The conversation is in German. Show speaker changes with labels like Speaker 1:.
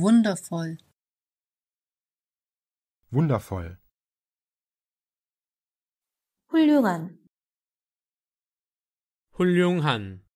Speaker 1: wundervoll wundervoll 훌륭한 훌륭한